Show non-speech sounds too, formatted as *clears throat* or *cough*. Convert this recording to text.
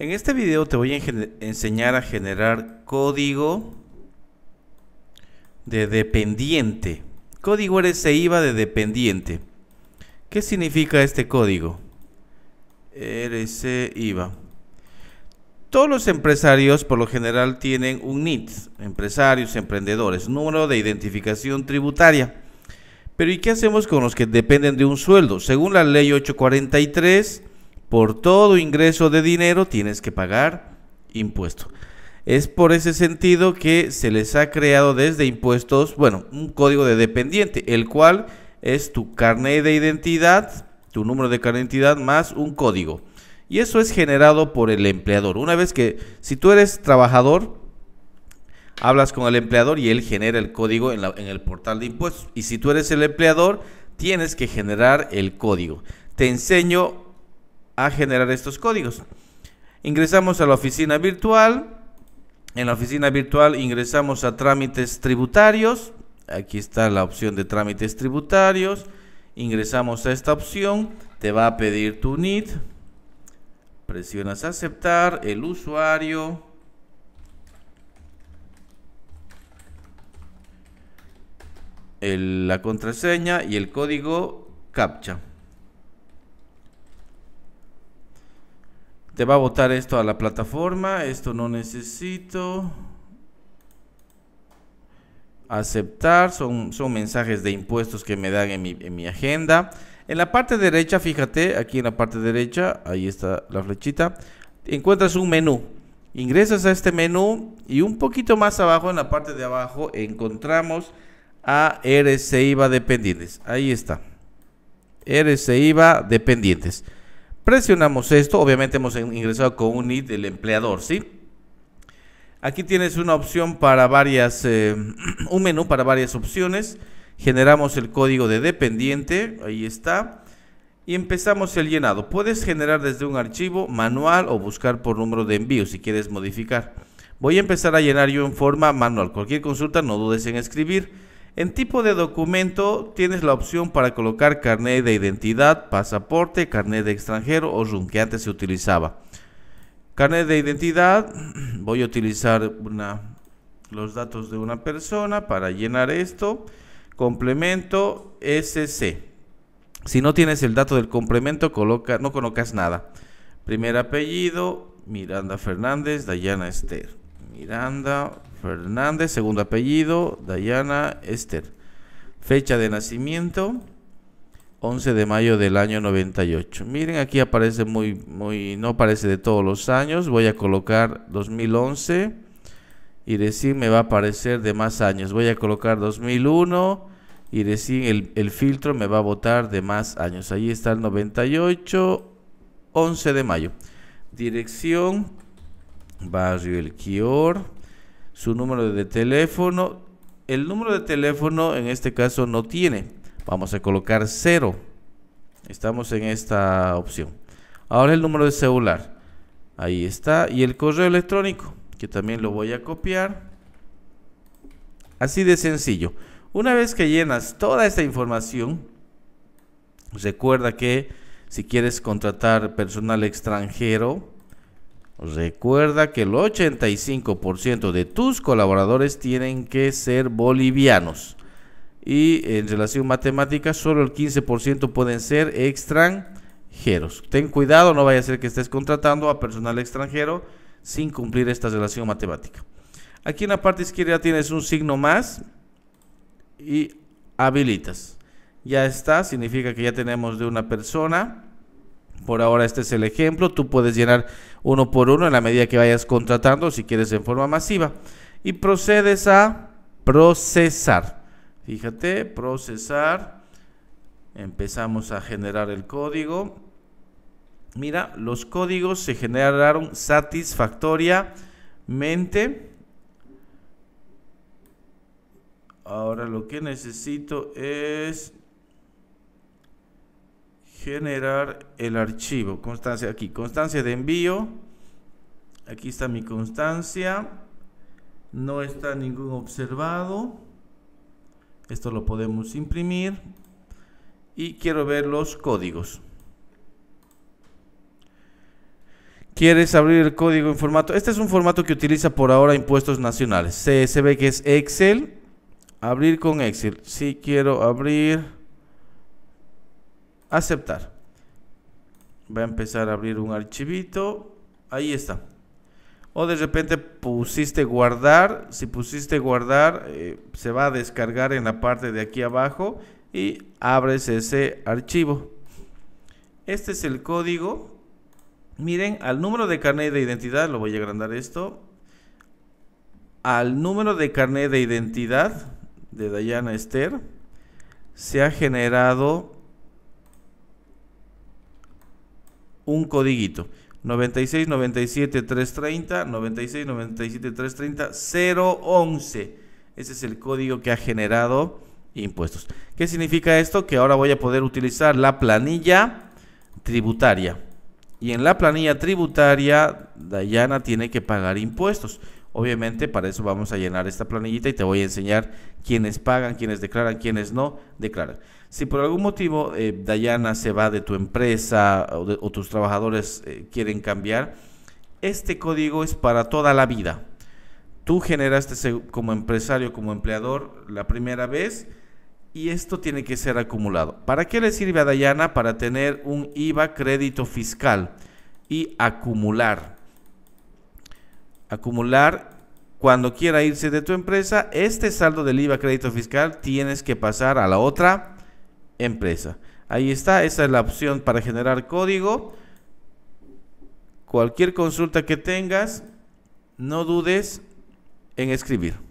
En este video te voy a enseñar a generar código de dependiente. Código RSIVA de dependiente. ¿Qué significa este código? RSIVA. Todos los empresarios por lo general tienen un NIT, empresarios, emprendedores, número de identificación tributaria. Pero ¿y qué hacemos con los que dependen de un sueldo? Según la ley 843, por todo ingreso de dinero tienes que pagar impuesto. Es por ese sentido que se les ha creado desde impuestos, bueno, un código de dependiente, el cual es tu carnet de identidad, tu número de carnet de identidad más un código. Y eso es generado por el empleador. Una vez que, si tú eres trabajador, hablas con el empleador y él genera el código en, en el portal de impuestos. Y si tú eres el empleador, tienes que generar el código. Te enseño a generar estos códigos. Ingresamos a la oficina virtual. En la oficina virtual ingresamos a trámites tributarios. Aquí está la opción de trámites tributarios. Ingresamos a esta opción. Te va a pedir tu NID. Presionas aceptar, el usuario. la contraseña y el código CAPTCHA. Te va a botar esto a la plataforma. Esto no necesito. Aceptar. Son, son mensajes de impuestos que me dan en mi, en mi agenda. En la parte derecha, fíjate, aquí en la parte derecha, ahí está la flechita, encuentras un menú. Ingresas a este menú y un poquito más abajo, en la parte de abajo, encontramos a RCIVA Dependientes. Ahí está. RCIVA Dependientes. Presionamos esto, obviamente hemos ingresado con un ID del empleador, ¿sí? Aquí tienes una opción para varias, eh, *clears throat* un menú para varias opciones. Generamos el código de dependiente, ahí está. Y empezamos el llenado. Puedes generar desde un archivo manual o buscar por número de envío si quieres modificar. Voy a empezar a llenar yo en forma manual. Cualquier consulta no dudes en escribir. En tipo de documento tienes la opción para colocar carnet de identidad, pasaporte, carnet de extranjero o RUN que antes se utilizaba. Carnet de identidad, *clears throat* voy a utilizar los datos de una persona para llenar esto. Complemento SC. Si no tienes el dato del complemento, coloca, no colocas nada. Primer apellido, Miranda Fernández, Dayana Esther. Miranda Fernández, segundo apellido, Dayana Esther. Fecha de nacimiento, 11 de mayo del año 98. Miren, aquí aparece muy, muy, no aparece de todos los años. Voy a colocar 2011 y decir me va a aparecer de más años. Voy a colocar 2001 y decir el, filtro me va a votar de más años. Ahí está el 98, 11 de mayo. Dirección, barrio El Quior su número de teléfono. El número de teléfono en este caso no tiene. Vamos a colocar cero, Estamos en esta opción. Ahora el número de celular. Ahí está. Y el correo electrónico, que también lo voy a copiar. Así de sencillo. Una vez que llenas toda esta información, recuerda que si quieres contratar personal extranjero, Recuerda que el 85% de tus colaboradores tienen que ser bolivianos. Y en relación matemática, solo el 15% pueden ser extranjeros. Ten cuidado, no vaya a ser que estés contratando a personal extranjero sin cumplir esta relación matemática. Aquí en la parte izquierda tienes un signo más y habilitas. Ya está, significa que ya tenemos de una persona por ahora este es el ejemplo, tú puedes llenar uno por uno en la medida que vayas contratando, si quieres en forma masiva. Y procedes a procesar. Fíjate, procesar. Empezamos a generar el código. Mira, los códigos se generaron satisfactoriamente. Ahora lo que necesito es generar el archivo. Constancia aquí, constancia de envío. Aquí está mi constancia. No está ningún observado. Esto lo podemos imprimir. Y quiero ver los códigos. ¿Quieres abrir el código en formato? Este es un formato que utiliza por ahora impuestos nacionales. CSV que es Excel. Abrir con Excel. Si sí, quiero abrir aceptar. Va a empezar a abrir un archivito. Ahí está. O de repente pusiste guardar. Si pusiste guardar, eh, se va a descargar en la parte de aquí abajo y abres ese archivo. Este es el código. Miren, al número de carnet de identidad, lo voy a agrandar esto. Al número de carnet de identidad de Dayana Esther se ha generado un codiguito. 96 97 011. Ese es el código que ha generado impuestos. ¿Qué significa esto? Que ahora voy a poder utilizar la planilla tributaria. Y en la planilla tributaria, Dayana tiene que pagar impuestos. Obviamente para eso vamos a llenar esta planillita y te voy a enseñar quiénes pagan, quiénes declaran, quiénes no declaran. Si por algún motivo eh, Dayana se va de tu empresa o, tus trabajadores eh, quieren cambiar, este código es para toda la vida. Tú generaste como empresario, como empleador la primera vez y esto tiene que ser acumulado. ¿Para qué le sirve a Dayana? Para tener un IVA crédito fiscal y acumular acumular cuando quiera irse de tu empresa, este saldo del IVA crédito fiscal tienes que pasar a la otra empresa. Ahí está, esa es la opción para generar código. Cualquier consulta que tengas, no dudes en escribir.